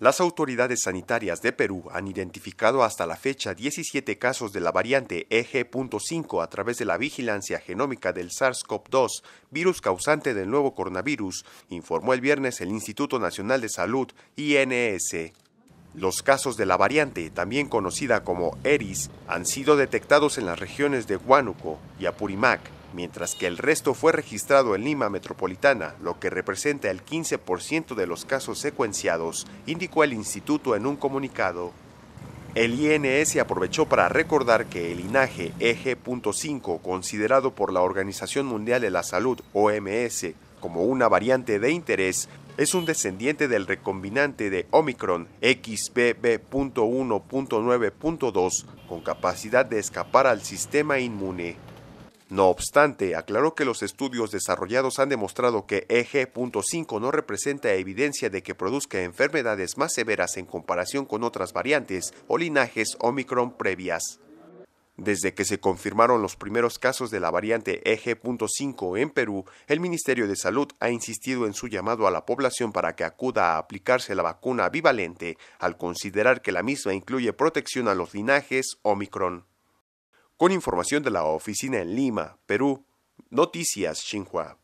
Las autoridades sanitarias de Perú han identificado hasta la fecha 17 casos de la variante EG.5 a través de la vigilancia genómica del SARS-CoV-2, virus causante del nuevo coronavirus, informó el viernes el Instituto Nacional de Salud, INS. E Los casos de la variante, también conocida como ERIS, han sido detectados en las regiones de Huánuco y Apurímac, mientras que el resto fue registrado en Lima Metropolitana, lo que representa el 15% de los casos secuenciados, indicó el instituto en un comunicado. El INS aprovechó para recordar que el linaje EG.5, considerado por la Organización Mundial de la Salud, OMS, como una variante de interés, es un descendiente del recombinante de Omicron XBB.1.9.2 con capacidad de escapar al sistema inmune. No obstante, aclaró que los estudios desarrollados han demostrado que EG.5 no representa evidencia de que produzca enfermedades más severas en comparación con otras variantes o linajes Omicron previas. Desde que se confirmaron los primeros casos de la variante EG.5 en Perú, el Ministerio de Salud ha insistido en su llamado a la población para que acuda a aplicarse la vacuna bivalente, al considerar que la misma incluye protección a los linajes Omicron. Con información de la oficina en Lima, Perú, Noticias Xinhua.